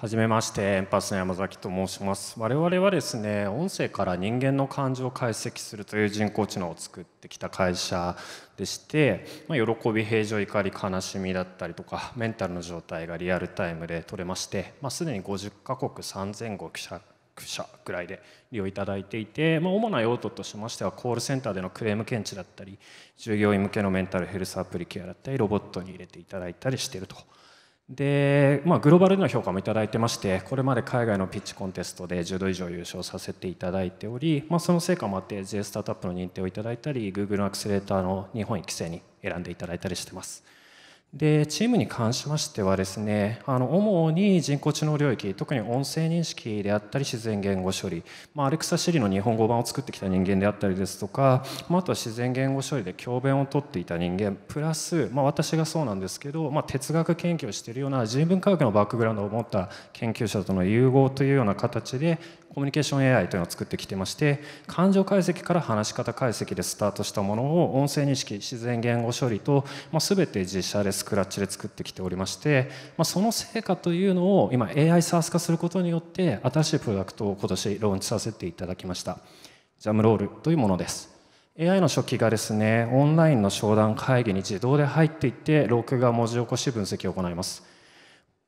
はじめましてエンパスの山崎と申します我々はですね音声から人間の感情を解析するという人工知能を作ってきた会社でして、まあ、喜び平常怒り悲しみだったりとかメンタルの状態がリアルタイムで取れまして、まあ、すでに50カ国3500社ぐらいで利用いただいていて、まあ、主な用途としましてはコールセンターでのクレーム検知だったり従業員向けのメンタルヘルスアプリケアだったりロボットに入れていただいたりしていると。で、まあ、グローバルでの評価も頂いてましてこれまで海外のピッチコンテストで10度以上優勝させていただいており、まあ、その成果もあって J スタートアップの認定をいただいたり Google のアクセレーターの日本育成に選んでいただいたりしてます。でチームに関しましてはですねあの主に人工知能領域特に音声認識であったり自然言語処理、まあ、アレクサ・シリの日本語版を作ってきた人間であったりですとか、まあ、あとは自然言語処理で教鞭をとっていた人間プラス、まあ、私がそうなんですけど、まあ、哲学研究をしているような人文科学のバックグラウンドを持った研究者との融合というような形でコミュニケーション AI というのを作ってきてまして感情解析から話し方解析でスタートしたものを音声認識自然言語処理と、まあ、全て実写ですスクラッチで作ってきておりまして、まあ、その成果というのを今 AI サース化することによって新しいプロダクトを今年ローンチさせていただきましたジャムロールというものです AI の初期がですねオンラインの商談会議に自動で入っていって録画文字起こし分析を行います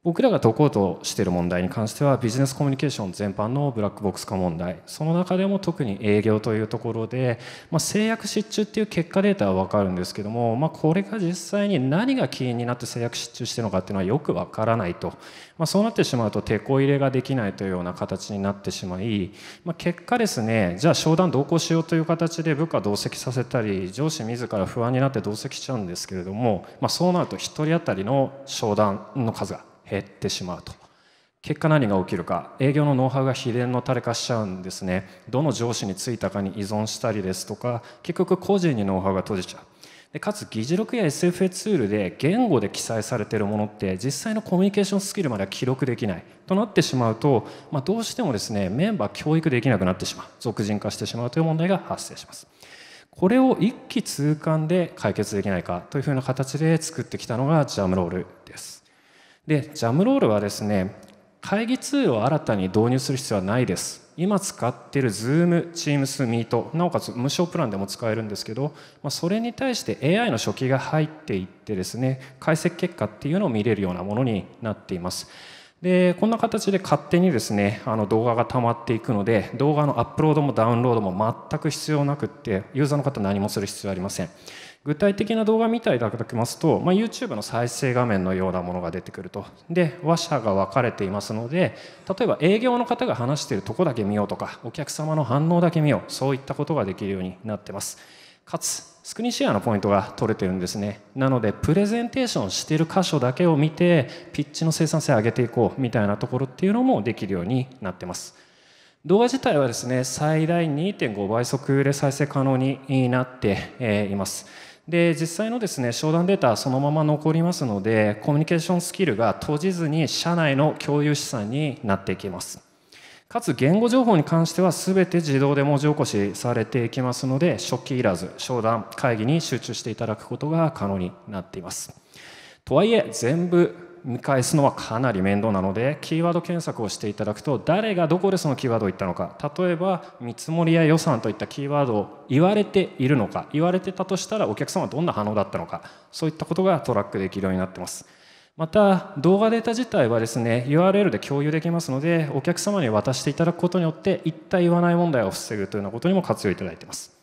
僕らが解こうとしている問題に関してはビジネスコミュニケーション全般のブラックボックス化問題その中でも特に営業というところで、まあ、制約失注っていう結果データは分かるんですけども、まあ、これが実際に何が起因になって制約失注してるのかっていうのはよく分からないと、まあ、そうなってしまうと手こ入れができないというような形になってしまい、まあ、結果ですねじゃあ商談同行しようという形で部下同席させたり上司自ら不安になって同席しちゃうんですけれども、まあ、そうなると1人当たりの商談の数が減ってしまうと結果何が起きるか営業のノウハウが秘伝の垂れ化しちゃうんですねどの上司についたかに依存したりですとか結局個人にノウハウが閉じちゃうでかつ議事録や SFA ツールで言語で記載されているものって実際のコミュニケーションスキルまでは記録できないとなってしまうと、まあ、どうしてもですねメンバー教育できなくなってしまう俗人化してしまうという問題が発生しますこれを一気通貫で解決できないかというふうな形で作ってきたのがジャムロールですで、ジャムロールはですね、会議ツールを新たに導入する必要はないです。今使っている Zoom、Teams、Meet、なおかつ無償プランでも使えるんですけど、まあ、それに対して AI の初期が入っていってですね、解析結果っていうのを見れるようなものになっています。で、こんな形で勝手にですね、あの動画が溜まっていくので、動画のアップロードもダウンロードも全く必要なくって、ユーザーの方何もする必要ありません。具体的な動画見ていただきますと、まあ、YouTube の再生画面のようなものが出てくるとで話者が分かれていますので例えば営業の方が話しているとこだけ見ようとかお客様の反応だけ見ようそういったことができるようになっていますかつスクリーンシェアのポイントが取れているんですねなのでプレゼンテーションしている箇所だけを見てピッチの生産性を上げていこうみたいなところっていうのもできるようになっています動画自体はですね最大2.5倍速で再生可能になっていますで実際のですね商談データそのまま残りますのでコミュニケーションスキルが閉じずに社内の共有資産になっていきますかつ言語情報に関しては全て自動で文字起こしされていきますので初期いらず商談会議に集中していただくことが可能になっていますとはいえ全部見返すのはかなり面倒なのでキーワード検索をしていただくと誰がどこでそのキーワードを言ったのか例えば見積もりや予算といったキーワードを言われているのか言われてたとしたらお客様はどんな反応だったのかそういったことがトラックできるようになってます。また動画データ自体はですね URL で共有できますのでお客様に渡していただくことによって言った言わない問題を防ぐというようなことにも活用いただいています。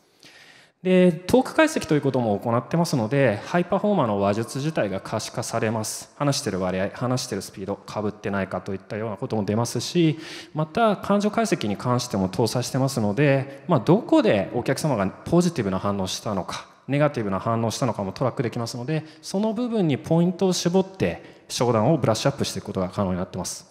でトーク解析ということも行ってますのでハイパフォーマーの話術自体が可視化されます話してる割合話してるスピードかぶってないかといったようなことも出ますしまた感情解析に関しても搭載してますので、まあ、どこでお客様がポジティブな反応したのかネガティブな反応したのかもトラックできますのでその部分にポイントを絞って商談をブラッシュアップしていくことが可能になってます。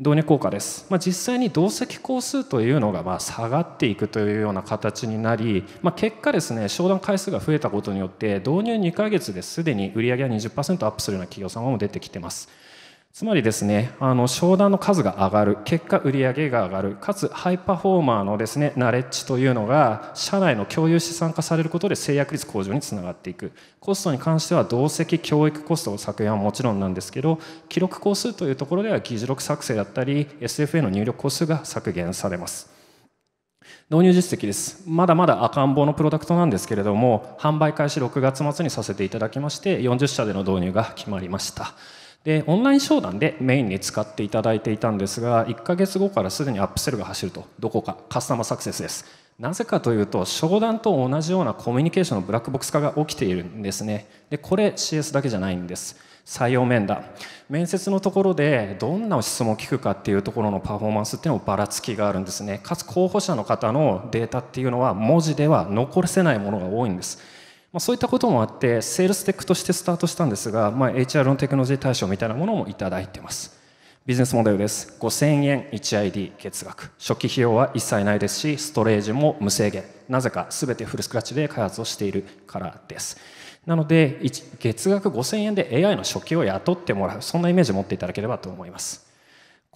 導入効果です、まあ、実際に同席工数というのがま下がっていくというような形になり、まあ、結果ですね商談回数が増えたことによって導入2ヶ月ですでに売上は20%アップするような企業様も出てきてます。つまりですね、あの商談の数が上がる、結果売上が上がる、かつハイパフォーマーのですね、ナレッジというのが、社内の共有資産化されることで制約率向上につながっていく。コストに関しては、同席教育コスト削減はもちろんなんですけど、記録個数というところでは、議事録作成だったり、SFA の入力個数が削減されます。導入実績です。まだまだ赤ん坊のプロダクトなんですけれども、販売開始6月末にさせていただきまして、40社での導入が決まりました。でオンライン商談でメインに使っていただいていたんですが1ヶ月後からすでにアップセルが走るとどこかカスタマーサクセスですなぜかというと商談と同じようなコミュニケーションのブラックボックス化が起きているんですねでこれ CS だけじゃないんです採用面談面接のところでどんな質問を聞くかっていうところのパフォーマンスっていうのもばらつきがあるんですねかつ候補者の方のデータっていうのは文字では残せないものが多いんですまあ、そういったこともあってセールステックとしてスタートしたんですが、まあ、HR のテクノロジー対象みたいなものもいただいてますビジネスモデルです5000円 1ID 月額初期費用は一切ないですしストレージも無制限なぜか全てフルスクラッチで開発をしているからですなので月額5000円で AI の初期を雇ってもらうそんなイメージを持っていただければと思います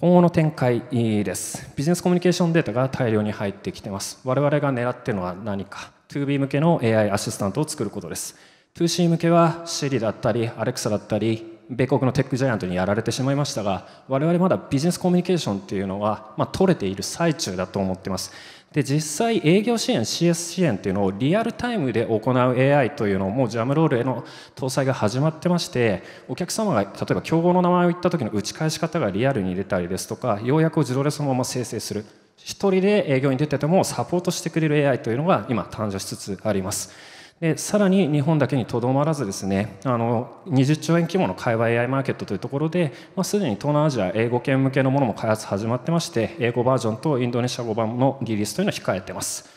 今後の展開ですビジネスコミュニケーションデータが大量に入ってきてます我々が狙っているのは何か 2B 向けの AI アシスタントを作ることです 2C 向けは Siri だったり Alexa だったり米国のテックジャイアントにやられてしまいましたが我々まだビジネスコミュニケーションっていうのは、まあ、取れている最中だと思っていますで実際営業支援 CS 支援っていうのをリアルタイムで行う AI というのをもうジャムロールへの搭載が始まってましてお客様が例えば競合の名前を言った時の打ち返し方がリアルに出たりですとかようやく自動でそのまま生成する1人で営業に出ててもサポートしてくれる AI というのが今誕生しつつあります。でさらに日本だけにとどまらずですねあの20兆円規模の会話 AI マーケットというところで、まあ、すでに東南アジア英語圏向けのものも開発始まってまして英語バージョンとインドネシア語版のリリースというのを控えてます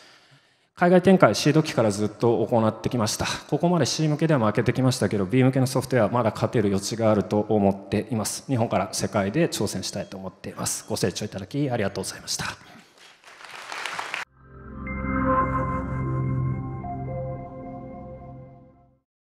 海外展開 C ド期からずっと行ってきましたここまで C 向けでは負けてきましたけど B 向けのソフトウェアはまだ勝てる余地があると思っています日本から世界で挑戦したいと思っていますご清聴いただきありがとうございました